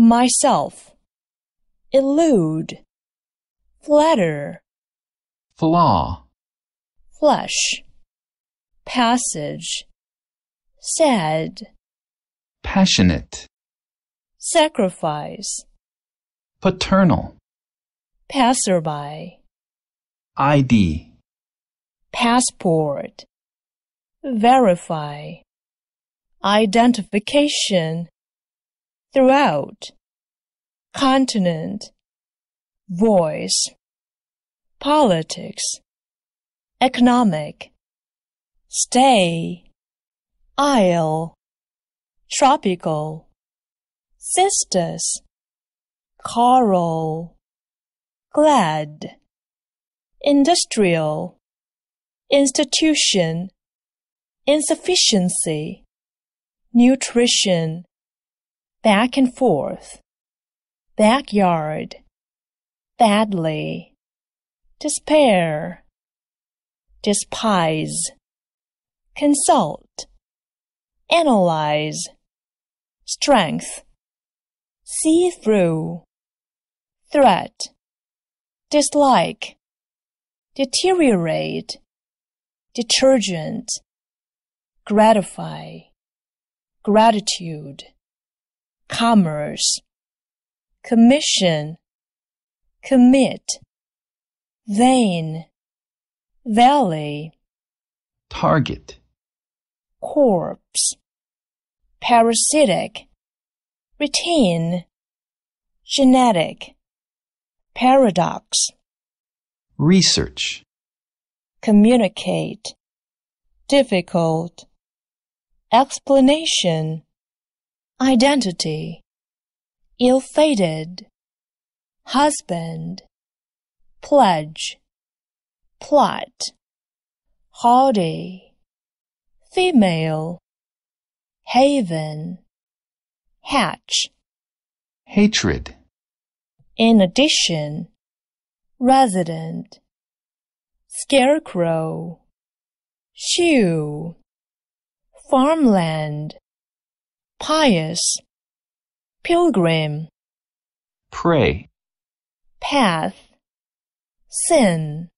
myself, elude, flatter, flaw, flush, passage, sad, passionate, sacrifice, paternal, passerby, ID, passport, verify, identification, throughout, continent, voice, politics, economic, stay, isle, tropical, sisters, coral, glad, industrial, institution, insufficiency, nutrition, back and forth, backyard, badly, despair, despise, consult, analyze, strength, see through, threat, dislike, deteriorate, detergent, gratify, gratitude commerce, commission, commit, vein, valley, target, corpse, parasitic, retain, genetic, paradox, research, communicate, difficult, explanation, identity, ill-fated, husband, pledge, plot, hardy, female, haven, hatch, hatred. In addition, resident, scarecrow, shoe, farmland pious, pilgrim, pray, path, sin,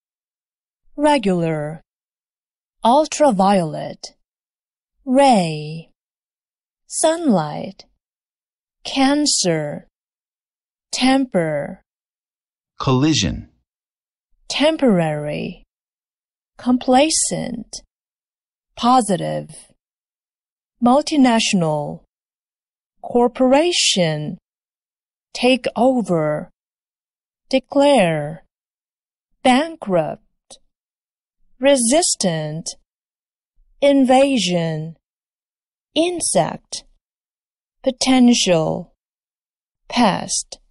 regular, ultraviolet, ray, sunlight, cancer, temper, collision, temporary, complacent, positive, multinational, corporation, take over, declare, bankrupt, resistant, invasion, insect, potential, pest.